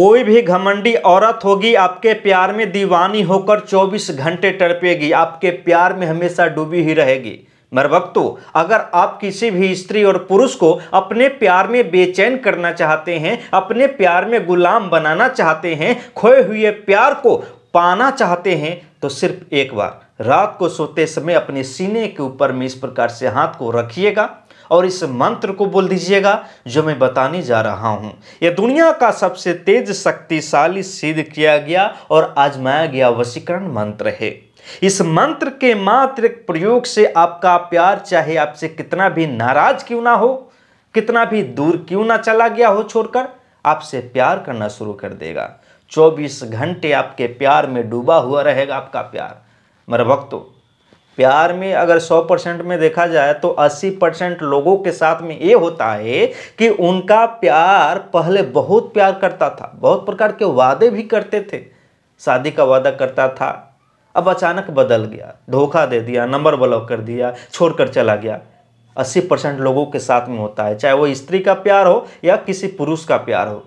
कोई भी घमंडी औरत होगी आपके प्यार में दीवानी होकर 24 घंटे टड़पेगी आपके प्यार में हमेशा डूबी ही रहेगी मर वक्तो अगर आप किसी भी स्त्री और पुरुष को अपने प्यार में बेचैन करना चाहते हैं अपने प्यार में गुलाम बनाना चाहते हैं खोए हुए प्यार को पाना चाहते हैं तो सिर्फ एक बार रात को सोते समय अपने सीने के ऊपर में इस प्रकार से हाथ को रखिएगा और इस मंत्र को बोल दीजिएगा जो मैं बताने जा रहा हूँ यह दुनिया का सबसे तेज शक्तिशाली सिद्ध किया गया और आजमाया गया वशीकरण मंत्र है इस मंत्र के मात्र प्रयोग से आपका प्यार चाहे आपसे कितना भी नाराज क्यों ना हो कितना भी दूर क्यों ना चला गया हो छोड़कर आपसे प्यार करना शुरू कर देगा 24 घंटे आपके प्यार में डूबा हुआ रहेगा आपका प्यार मेरे वक्तों प्यार में अगर 100 परसेंट में देखा जाए तो 80 परसेंट लोगों के साथ में ये होता है कि उनका प्यार पहले बहुत प्यार करता था बहुत प्रकार के वादे भी करते थे शादी का वादा करता था अब अचानक बदल गया धोखा दे दिया नंबर ब्लॉक कर दिया छोड़कर चला गया अस्सी परसेंट लोगों के साथ में होता है चाहे वो स्त्री का प्यार हो या किसी पुरुष का प्यार हो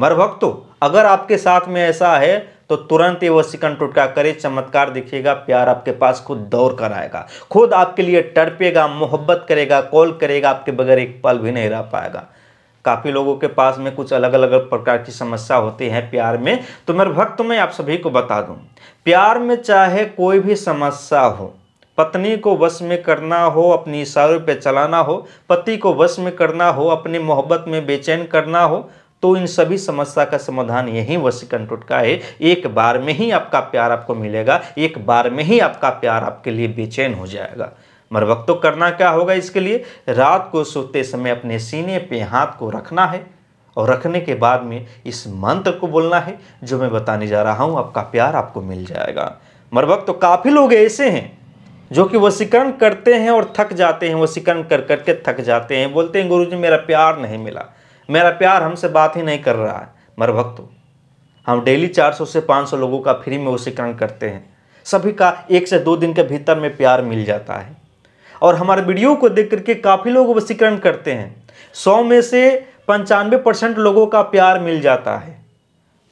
मर भक्तो अगर आपके साथ में ऐसा है तो तुरंत ही वो सिकन टुटका करे चमत्कार दिखेगा प्यार आपके पास खुद दौड़ कर आएगा खुद आपके लिए तड़पेगा मोहब्बत करेगा कॉल करेगा आपके बगैर एक पल भी नहीं रह पाएगा काफ़ी लोगों के पास में कुछ अलग अलग प्रकार की समस्या होती है प्यार में तो मेरे भक्त में आप सभी को बता दूँ प्यार में चाहे कोई भी समस्या हो पत्नी को वश में करना हो अपनी इशारों पे चलाना हो पति को वश में करना हो अपनी मोहब्बत में बेचैन करना हो तो इन सभी समस्या का समाधान यही वसीकरण टोटका है एक बार में ही आपका प्यार आपको मिलेगा एक बार में ही आपका प्यार आपके लिए बेचैन हो जाएगा मरवक्त तो करना क्या होगा इसके लिए रात को सोते समय अपने सीने पे हाथ को रखना है और रखने के बाद में इस मंत्र को बोलना है जो मैं बताने जा रहा हूँ आपका प्यार आपको मिल जाएगा मरवक्त तो काफ़ी लोग ऐसे हैं जो कि वसीकरण करते हैं और थक जाते हैं वसीकरण कर करके थक जाते हैं बोलते हैं गुरु जी मेरा प्यार नहीं मिला मेरा प्यार हमसे बात ही नहीं कर रहा है मर भक्त हम डेली 400 से 500 लोगों का फ्री में वशीकरण करते हैं सभी का एक से दो दिन के भीतर में प्यार मिल जाता है और हमारे वीडियो को देख करके काफ़ी लोग वशीकरण करते हैं सौ में से पंचानवे परसेंट लोगों का प्यार मिल जाता है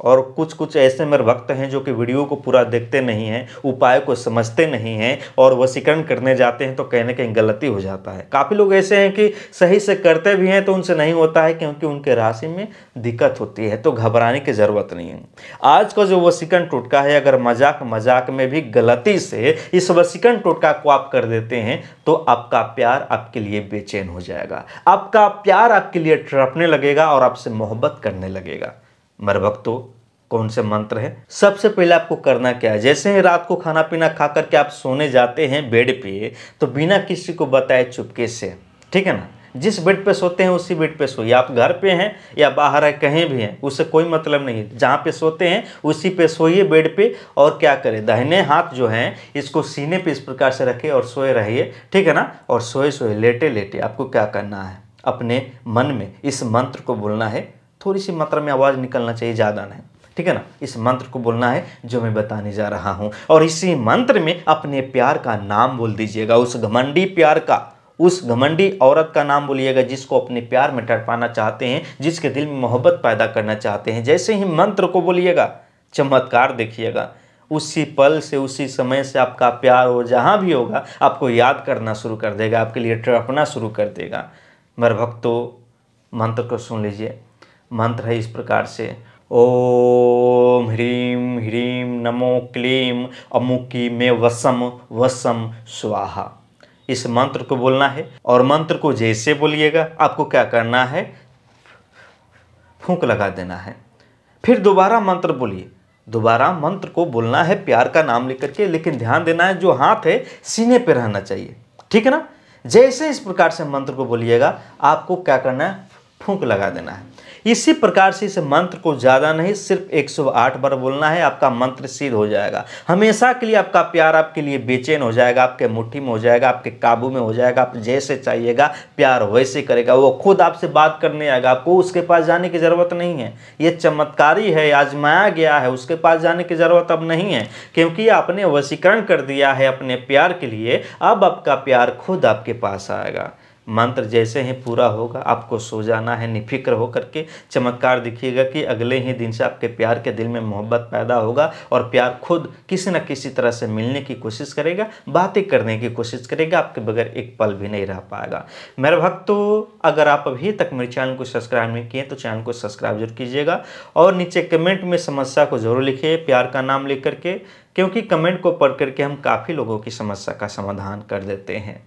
और कुछ कुछ ऐसे मेरे भक्त हैं जो कि वीडियो को पूरा देखते नहीं हैं उपाय को समझते नहीं हैं और वसीकरण करने जाते हैं तो कहीं ना कहीं गलती हो जाता है काफ़ी लोग ऐसे हैं कि सही से करते भी हैं तो उनसे नहीं होता है क्योंकि उनके राशि में दिक्कत होती है तो घबराने की ज़रूरत नहीं है आज का जो वसीकरण टोटका है अगर मजाक मजाक में भी गलती से इस वसीकरण टोटका को आप कर देते हैं तो आपका प्यार आपके लिए बेचैन हो जाएगा आपका प्यार आपके लिए टपने लगेगा और आपसे मोहब्बत करने लगेगा भक्तों कौन से मंत्र है सबसे पहले आपको करना क्या है जैसे ही रात को खाना पीना खा करके आप सोने जाते हैं बेड पे तो बिना किसी को बताए चुपके से ठीक है ना जिस बेड पे सोते हैं उसी बेड पे सोइए आप घर पे हैं या बाहर है कहीं भी हैं उससे कोई मतलब नहीं जहाँ पे सोते हैं उसी पे सोइए बेड पे और क्या करें दाहिने हाथ जो हैं इसको सीने पे इस प्रकार से रखिए और सोए रहिए ठीक है ना और सोए सोए लेटे लेटे आपको क्या करना है अपने मन में इस मंत्र को बोलना है थोड़ी सी मात्रा में आवाज़ निकलना चाहिए ज़्यादा नहीं ठीक है ना इस मंत्र को बोलना है जो मैं बताने जा रहा हूँ और इसी मंत्र में अपने प्यार का नाम बोल दीजिएगा उस घमंडी प्यार का उस घमंडी औरत का नाम बोलिएगा जिसको अपने प्यार में टड़पाना चाहते हैं जिसके दिल में मोहब्बत पैदा करना चाहते हैं जैसे ही मंत्र को बोलिएगा चमत्कार देखिएगा उसी पल से उसी समय से आपका प्यार हो जहाँ भी होगा आपको याद करना शुरू कर देगा आपके लिए तड़पना शुरू कर देगा मेरे भक्तों मंत्र को सुन लीजिए मंत्र है इस प्रकार से ओम ह्रीम ह्रीम नमो क्लीम अमुकी मे वसम वसम स्वाहा इस मंत्र को बोलना है और मंत्र को जैसे बोलिएगा आपको क्या करना है फूंक लगा देना है फिर दोबारा मंत्र बोलिए दोबारा मंत्र को बोलना है प्यार का नाम लेकर के लेकिन ध्यान देना है जो हाथ है सीने पर रहना चाहिए ठीक है ना जैसे इस प्रकार से मंत्र को बोलिएगा आपको क्या करना है फूंक लगा देना है इसी प्रकार से इस मंत्र को ज़्यादा नहीं सिर्फ 108 बार बोलना है आपका मंत्र सिद्ध हो जाएगा हमेशा के लिए आपका प्यार आपके लिए बेचैन हो जाएगा आपके मुट्ठी में हो जाएगा आपके काबू में हो जाएगा आप जैसे चाहिएगा प्यार वैसे करेगा वो खुद आपसे बात करने आएगा आपको उसके पास जाने की ज़रूरत नहीं है ये चमत्कारी है आजमाया गया है उसके पास जाने की ज़रूरत अब नहीं है क्योंकि आपने वशीकरण कर दिया है अपने प्यार के लिए अब आपका प्यार खुद आपके पास आएगा मंत्र जैसे ही पूरा होगा आपको सो जाना है निफिक्र होकर के चमत्कार दिखिएगा कि अगले ही दिन से आपके प्यार के दिल में मोहब्बत पैदा होगा और प्यार खुद किसी न किसी तरह से मिलने की कोशिश करेगा बातें करने की कोशिश करेगा आपके बगैर एक पल भी नहीं रह पाएगा मेरे भक्त तो अगर आप अभी तक मेरे चैनल को सब्सक्राइब नहीं किए तो चैनल को सब्सक्राइब जरूर कीजिएगा और नीचे कमेंट में समस्या को जरूर लिखिए प्यार का नाम लिख करके क्योंकि कमेंट को पढ़ करके हम काफ़ी लोगों की समस्या का समाधान कर देते हैं